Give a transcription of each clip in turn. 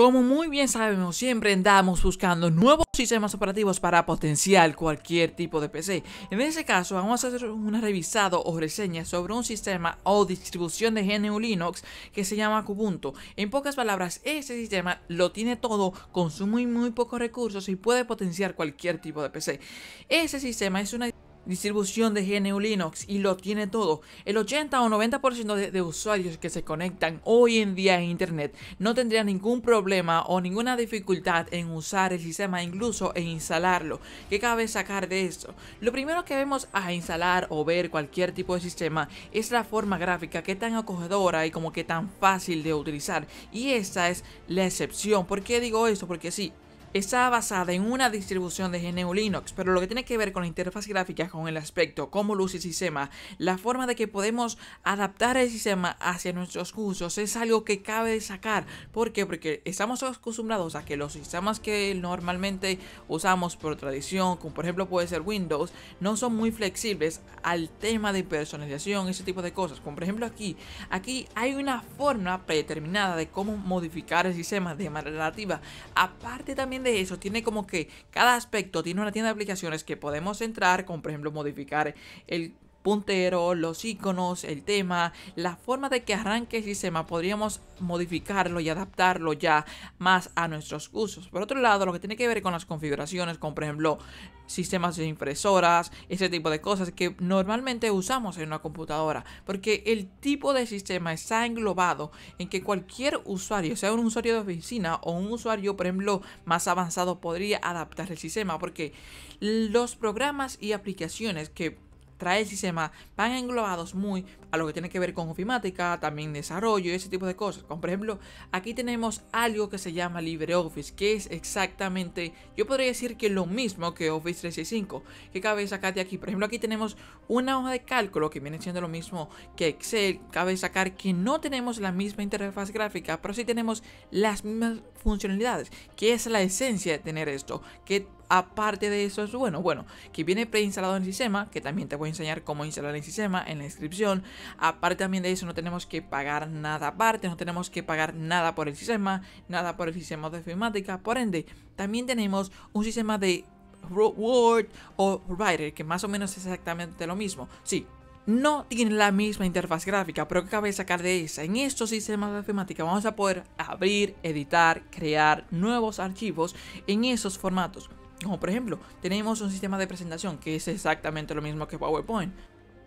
Como muy bien sabemos, siempre andamos buscando nuevos sistemas operativos para potenciar cualquier tipo de PC. En ese caso, vamos a hacer una revisado o reseña sobre un sistema o distribución de GNU Linux que se llama Kubuntu. En pocas palabras, este sistema lo tiene todo, consume muy, muy pocos recursos y puede potenciar cualquier tipo de PC. Ese sistema es una distribución de GNU Linux y lo tiene todo. El 80 o 90% de, de, usuarios que se conectan hoy en día en Internet no tendrían ningún problema o ninguna dificultad en usar el sistema, incluso en instalarlo. ¿Qué cabe sacar de esto? Lo primero que vemos a instalar o ver cualquier tipo de sistema es la forma gráfica que tan acogedora y como que tan fácil de utilizar. Y esta es la excepción. ¿Por qué digo esto? Porque sí, está basada en una distribución de GNU Linux, pero lo que tiene que ver con la interfaz gráfica, con el aspecto, cómo luce el sistema, la forma de que podemos adaptar el sistema hacia nuestros usos es algo que cabe sacar ¿Por qué? Porque estamos acostumbrados a que los sistemas que normalmente usamos por tradición, como por ejemplo puede ser Windows, no son muy flexibles al tema de personalización, ese tipo de cosas. Como por ejemplo aquí, aquí hay una forma predeterminada de cómo modificar el sistema de manera relativa, Aparte también de eso, tiene como que cada aspecto tiene una tienda de aplicaciones que podemos entrar, como por ejemplo modificar el puntero, los iconos, el tema, la forma de que arranque el sistema, podríamos modificarlo y adaptarlo ya más a nuestros usos. Por otro lado, lo que tiene que ver con las configuraciones, como por ejemplo sistemas de impresoras, ese tipo de cosas que normalmente usamos en una computadora, porque el tipo de sistema está englobado en que cualquier usuario, sea un usuario de oficina o un usuario, por ejemplo, más avanzado, podría adaptar el sistema, porque los programas y aplicaciones que trae el sistema van englobados muy a lo que tiene que ver con ofimática, también desarrollo y ese tipo de cosas. Como por ejemplo, aquí tenemos algo que se llama LibreOffice, que es exactamente, yo podría decir que lo mismo que Office 365, que cabe sacar de aquí. Por ejemplo, aquí tenemos una hoja de cálculo que viene siendo lo mismo que Excel. Cabe sacar que no tenemos la misma interfaz gráfica, pero sí tenemos las mismas funcionalidades, que es la esencia de tener esto, que Aparte de eso, es bueno, bueno, que viene preinstalado en el sistema, que también te voy a enseñar cómo instalar el sistema en la descripción. Aparte también de eso, no tenemos que pagar nada aparte, no tenemos que pagar nada por el sistema, nada por el sistema de filmática Por ende, también tenemos un sistema de Word o Writer, que más o menos es exactamente lo mismo. Sí, no tiene la misma interfaz gráfica, pero que cabe sacar de esa. En estos sistemas de temática vamos a poder abrir, editar, crear nuevos archivos en esos formatos. Como por ejemplo, tenemos un sistema de presentación que es exactamente lo mismo que PowerPoint.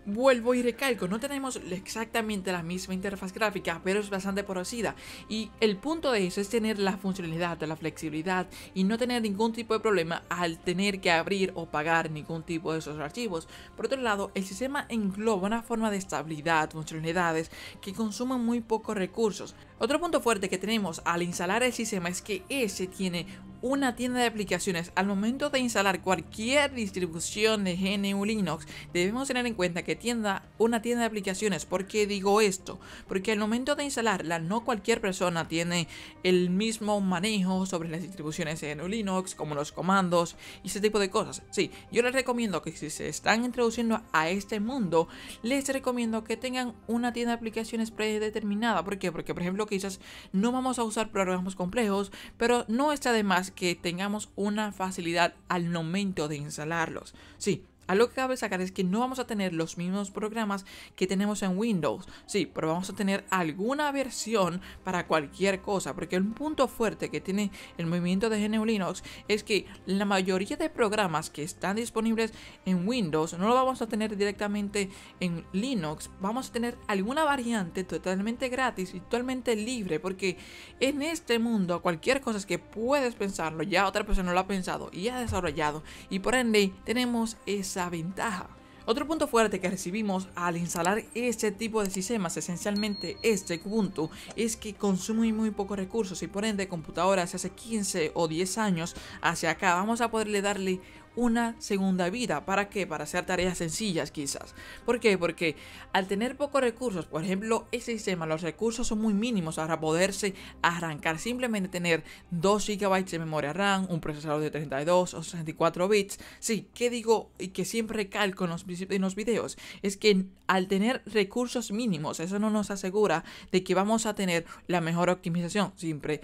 Vuelvo y recalco, no tenemos exactamente la misma interfaz gráfica, pero es bastante parecida. Y el punto de eso es tener la funcionalidad, la flexibilidad y no tener ningún tipo de problema al tener que abrir o pagar ningún tipo de esos archivos. Por otro lado, el sistema engloba una forma de estabilidad, funcionalidades que consumen muy pocos recursos. Otro punto fuerte que tenemos al instalar el sistema es que ese tiene una tienda de aplicaciones. Al momento de instalar cualquier distribución de GNU Linux, debemos tener en cuenta que tienda una tienda de aplicaciones. ¿Por qué digo esto? Porque al momento de instalarla, no cualquier persona tiene el mismo manejo sobre las distribuciones en GNU Linux, como los comandos y ese tipo de cosas. Sí, yo les recomiendo que si se están introduciendo a este mundo, les recomiendo que tengan una tienda de aplicaciones predeterminada. ¿Por qué? Porque, por ejemplo, no vamos a usar programas complejos, pero no está de más que tengamos una facilidad al momento de instalarlos. Sí, lo que cabe sacar es que no vamos a tener los mismos programas que tenemos en Windows, sí, pero vamos a tener alguna versión para cualquier cosa, porque un punto fuerte que tiene el movimiento de GNU Linux es que la mayoría de programas que están disponibles en Windows no lo vamos a tener directamente en Linux, vamos a tener alguna variante totalmente gratis y totalmente libre, porque en este mundo cualquier cosa es que puedes pensarlo, ya otra persona lo ha pensado y ha desarrollado, y por ende tenemos esa ventaja. Otro punto fuerte que recibimos al instalar este tipo de sistemas, esencialmente este Ubuntu, es que consume muy pocos recursos y por ende computadoras hace 15 o 10 años hacia acá vamos a poderle darle una segunda vida. ¿Para qué? Para hacer tareas sencillas quizás. ¿Por qué? Porque al tener pocos recursos, por ejemplo, ese sistema, los recursos son muy mínimos para poderse arrancar. Simplemente tener 2 GB de memoria RAM, un procesador de 32 o 64 bits. Sí, ¿qué digo y que siempre calco en los, en los videos? Es que al tener recursos mínimos, eso no nos asegura de que vamos a tener la mejor optimización. Siempre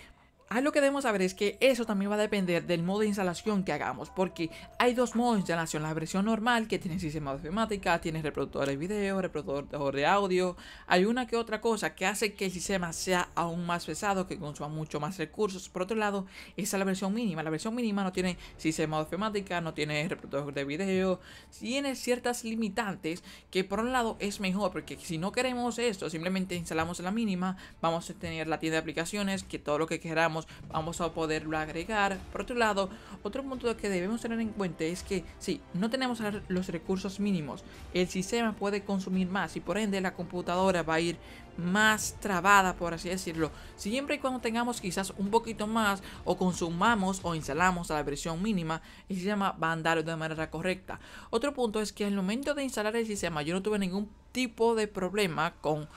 Ah, lo que debemos saber es que eso también va a depender del modo de instalación que hagamos, porque hay dos modos de instalación, la versión normal que tiene sistema de matemática tiene reproductor de video, reproductor de audio, hay una que otra cosa que hace que el sistema sea aún más pesado, que consuma mucho más recursos. Por otro lado, esa es la versión mínima, la versión mínima no tiene sistema de matemática no tiene reproductor de video, tiene ciertas limitantes que por un lado es mejor, porque si no queremos esto, simplemente instalamos la mínima, vamos a tener la tienda de aplicaciones que todo lo que queramos vamos a poderlo agregar. Por otro lado, otro punto que debemos tener en cuenta es que si no tenemos los recursos mínimos, el sistema puede consumir más y por ende la computadora va a ir más trabada, por así decirlo. Siempre y cuando tengamos quizás un poquito más o consumamos o instalamos a la versión mínima, el sistema va a andar de manera correcta. Otro punto es que al momento de instalar el sistema yo no tuve ningún tipo de problema con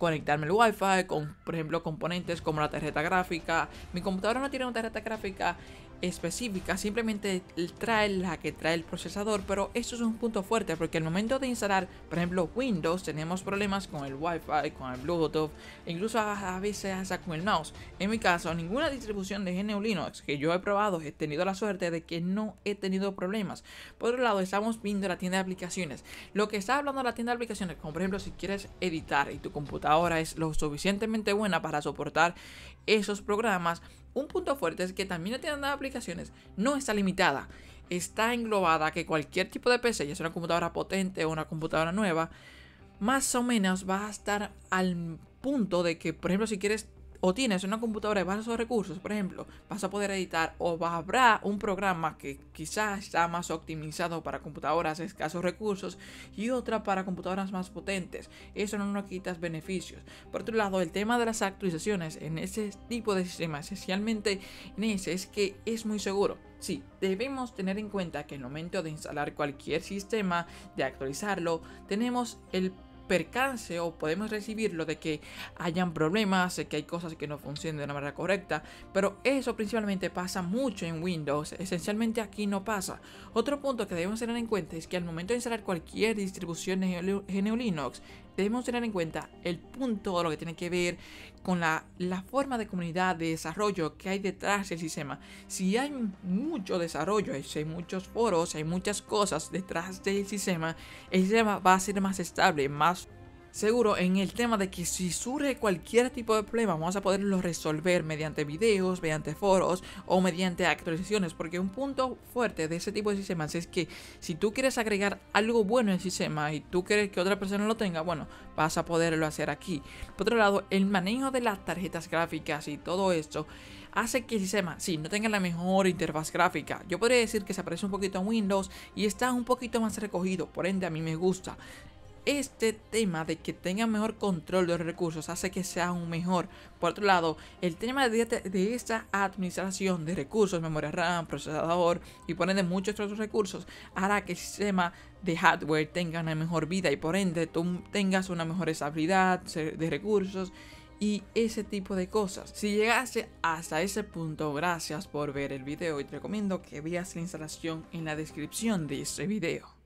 conectarme el wifi con, por ejemplo, componentes como la tarjeta gráfica. Mi computadora no tiene una tarjeta gráfica específica, simplemente trae la que trae el procesador, pero esto es un punto fuerte porque al momento de instalar, por ejemplo, Windows, tenemos problemas con el Wi-Fi, con el Bluetooth, e incluso a, veces hasta con el mouse. En mi caso, ninguna distribución de GNU Linux que yo he probado, he tenido la suerte de que no he tenido problemas. Por otro lado, estamos viendo la tienda de aplicaciones. Lo que está hablando la tienda de aplicaciones, como por ejemplo, si quieres editar y tu computadora es lo suficientemente buena para soportar esos programas, un punto fuerte es que también la tienda aplicaciones no está limitada. Está englobada que cualquier tipo de PC, ya sea una computadora potente o una computadora nueva, más o menos va a estar al punto de que, por ejemplo, si quieres o tienes una computadora de bajos recursos, por ejemplo, vas a poder editar o habrá un programa que quizás está más optimizado para computadoras de escasos recursos y otra para computadoras más potentes. Eso no nos quitas beneficios. Por otro lado, el tema de las actualizaciones en ese tipo de sistemas, especialmente en ese, es que es muy seguro. Sí, debemos tener en cuenta que en el momento de instalar cualquier sistema, de actualizarlo, tenemos el percance o podemos recibirlo de que hayan problemas, de que hay cosas que no funcionen de la manera correcta, pero eso principalmente pasa mucho en Windows, esencialmente aquí no pasa. Otro punto que debemos tener en cuenta es que al momento de instalar cualquier distribución GNU Linux, debemos tener en cuenta el punto, lo que tiene que ver con la, forma de comunidad, de desarrollo que hay detrás del sistema. Si hay mucho desarrollo, si hay muchos foros, hay muchas cosas detrás del sistema, el sistema va a ser más estable, más seguro en el tema de que si surge cualquier tipo de problema vamos a poderlo resolver mediante videos, mediante foros o mediante actualizaciones, porque un punto fuerte de ese tipo de sistemas es que si tú quieres agregar algo bueno el sistema y tú quieres que otra persona lo tenga, bueno, vas a poderlo hacer aquí. Por otro lado, el manejo de las tarjetas gráficas y todo esto hace que el sistema, sí, no tenga la mejor interfaz gráfica. Yo podría decir que se aparece un poquito en Windows y está un poquito más recogido, por ende a mí me gusta este tema de que tenga mejor control de los recursos hace que sea un mejor. Por otro lado, el tema de, esta administración de recursos, memoria RAM, procesador y por de muchos otros recursos, hará que el sistema de hardware tenga una mejor vida y por ende tú tengas una mejor estabilidad de recursos y ese tipo de cosas. Si llegase hasta ese punto, gracias por ver el video y te recomiendo que veas la instalación en la descripción de este video.